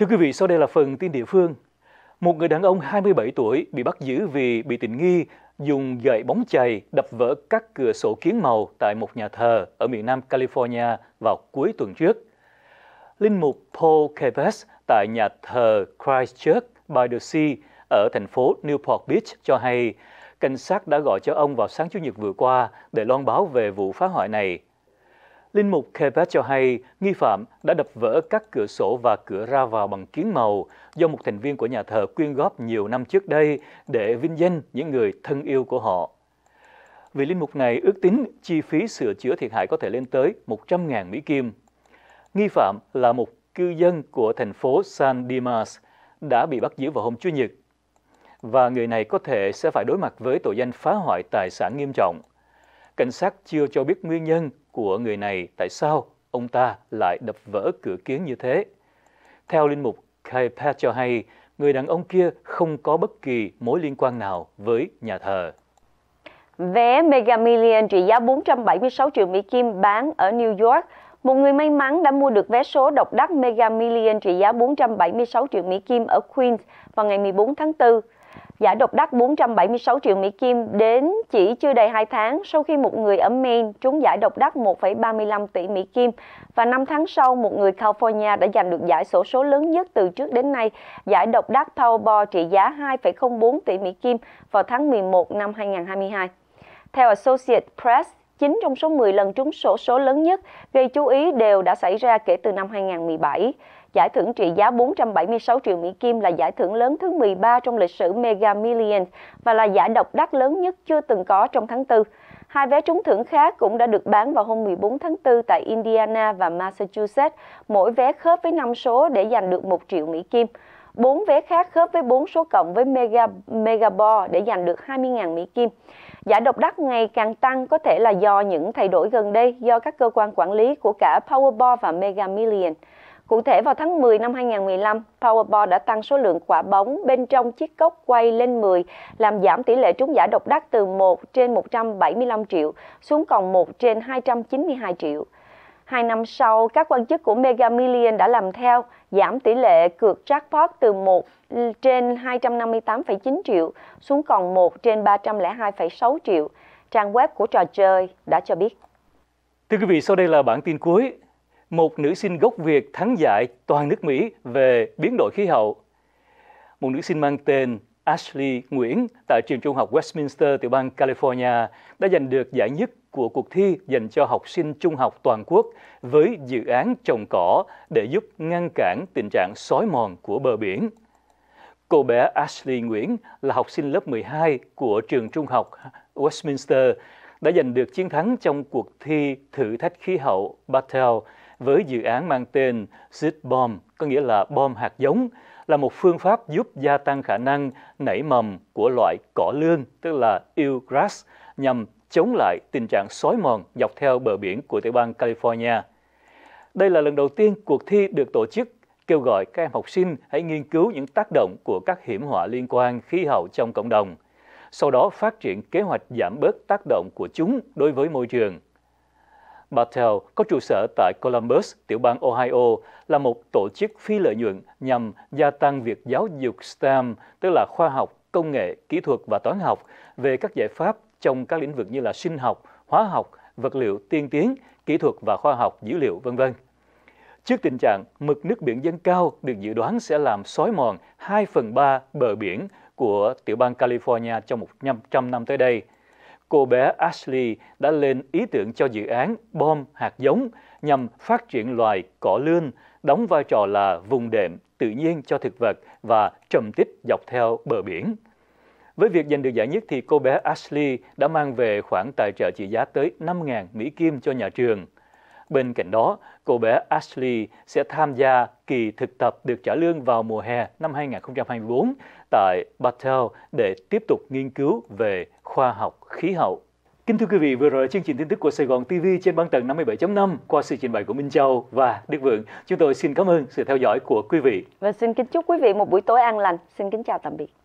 Thưa quý vị, sau đây là phần tin địa phương. Một người đàn ông 27 tuổi bị bắt giữ vì bị tình nghi dùng gậy bóng chày đập vỡ các cửa sổ kiến màu tại một nhà thờ ở miền Nam California vào cuối tuần trước. Linh mục Paul Keves tại nhà thờ Christ Church by the Sea ở thành phố Newport Beach cho hay cảnh sát đã gọi cho ông vào sáng Chủ nhật vừa qua để loan báo về vụ phá hoại này Linh mục Kebet cho hay nghi phạm đã đập vỡ các cửa sổ và cửa ra vào bằng kiến màu do một thành viên của nhà thờ quyên góp nhiều năm trước đây để vinh danh những người thân yêu của họ. Vị linh mục này ước tính chi phí sửa chữa thiệt hại có thể lên tới 100.000 Mỹ Kim. Nghi phạm là một cư dân của thành phố San Dimas đã bị bắt giữ vào hôm Chủ nhật và người này có thể sẽ phải đối mặt với tội danh phá hoại tài sản nghiêm trọng. Cảnh sát chưa cho biết nguyên nhân của người này tại sao ông ta lại đập vỡ cửa kiến như thế. Theo linh mục Kaipat cho hay, người đàn ông kia không có bất kỳ mối liên quan nào với nhà thờ. Vé Mega Million trị giá 476 triệu Mỹ Kim bán ở New York. Một người may mắn đã mua được vé số độc đắc Mega Million trị giá 476 triệu Mỹ Kim ở Queens vào ngày 14 tháng 4 giả độc đắc 476 triệu Mỹ Kim đến chỉ chưa đầy 2 tháng sau khi một người ở Maine trúng giải độc đắc 1,35 tỷ Mỹ Kim và 5 tháng sau một người California đã giành được giải sổ số lớn nhất từ trước đến nay, giải độc đắc Powerball trị giá 2,04 tỷ Mỹ Kim vào tháng 11 năm 2022. Theo Associate Press, 9 trong số 10 lần trúng sổ số, số lớn nhất gây chú ý đều đã xảy ra kể từ năm 2017. Giải thưởng trị giá 476 triệu Mỹ Kim là giải thưởng lớn thứ 13 trong lịch sử Mega Millions và là giải độc đắc lớn nhất chưa từng có trong tháng 4. Hai vé trúng thưởng khác cũng đã được bán vào hôm 14 tháng 4 tại Indiana và Massachusetts, mỗi vé khớp với 5 số để giành được 1 triệu Mỹ Kim. Bốn vé khác khớp với 4 số cộng với Mega Mega Ball để giành được 20.000 Mỹ Kim. Giá độc đắc ngày càng tăng có thể là do những thay đổi gần đây do các cơ quan quản lý của cả Powerball và Mega Million. Cụ thể vào tháng 10 năm 2015, Powerball đã tăng số lượng quả bóng bên trong chiếc cốc quay lên 10, làm giảm tỷ lệ trúng giải độc đắc từ 1 trên 175 triệu xuống còn 1 trên 292 triệu. Hai năm sau, các quan chức của Mega Million đã làm theo, giảm tỷ lệ cược jackpot từ 1 trên 258,9 triệu xuống còn 1 trên 302,6 triệu. Trang web của trò chơi đã cho biết. Thưa quý vị, sau đây là bản tin cuối. Một nữ sinh gốc Việt thắng giải toàn nước Mỹ về biến đổi khí hậu. Một nữ sinh mang tên Ashley Nguyễn tại trường trung học Westminster tiểu bang California đã giành được giải nhất của cuộc thi dành cho học sinh trung học toàn quốc với dự án trồng cỏ để giúp ngăn cản tình trạng xói mòn của bờ biển. Cô bé Ashley Nguyễn là học sinh lớp 12 của trường trung học Westminster đã giành được chiến thắng trong cuộc thi thử thách khí hậu Battle với dự án mang tên Seed Bomb, có nghĩa là bom hạt giống, là một phương pháp giúp gia tăng khả năng nảy mầm của loại cỏ lương, tức là eelgrass, nhằm chống lại tình trạng xói mòn dọc theo bờ biển của tiểu bang California. Đây là lần đầu tiên cuộc thi được tổ chức kêu gọi các em học sinh hãy nghiên cứu những tác động của các hiểm họa liên quan khí hậu trong cộng đồng, sau đó phát triển kế hoạch giảm bớt tác động của chúng đối với môi trường. Battelle có trụ sở tại Columbus, tiểu bang Ohio, là một tổ chức phi lợi nhuận nhằm gia tăng việc giáo dục STEM, tức là khoa học, công nghệ, kỹ thuật và toán học, về các giải pháp trong các lĩnh vực như là sinh học, hóa học, vật liệu tiên tiến, kỹ thuật và khoa học dữ liệu, vân vân. Trước tình trạng mực nước biển dâng cao được dự đoán sẽ làm xói mòn 2 phần 3 bờ biển của tiểu bang California trong 100 năm tới đây – cô bé Ashley đã lên ý tưởng cho dự án bom hạt giống nhằm phát triển loài cỏ lươn, đóng vai trò là vùng đệm tự nhiên cho thực vật và trầm tích dọc theo bờ biển. Với việc giành được giải nhất thì cô bé Ashley đã mang về khoản tài trợ trị giá tới 5.000 Mỹ Kim cho nhà trường. Bên cạnh đó, cô bé Ashley sẽ tham gia kỳ thực tập được trả lương vào mùa hè năm 2024 tại Battelle để tiếp tục nghiên cứu về khoa học khí hậu. Kính thưa quý vị, vừa rồi chương trình tin tức của Sài Gòn TV trên băng tầng 57.5 qua sự trình bày của Minh Châu và Đức Vượng. Chúng tôi xin cảm ơn sự theo dõi của quý vị. Và xin kính chúc quý vị một buổi tối an lành. Xin kính chào tạm biệt.